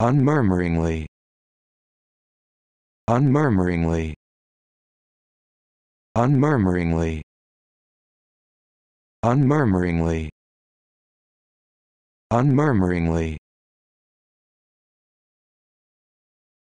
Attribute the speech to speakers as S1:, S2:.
S1: unmurmuringly unmurmuringly unmurmuringly unmurmuringly unmurmuringly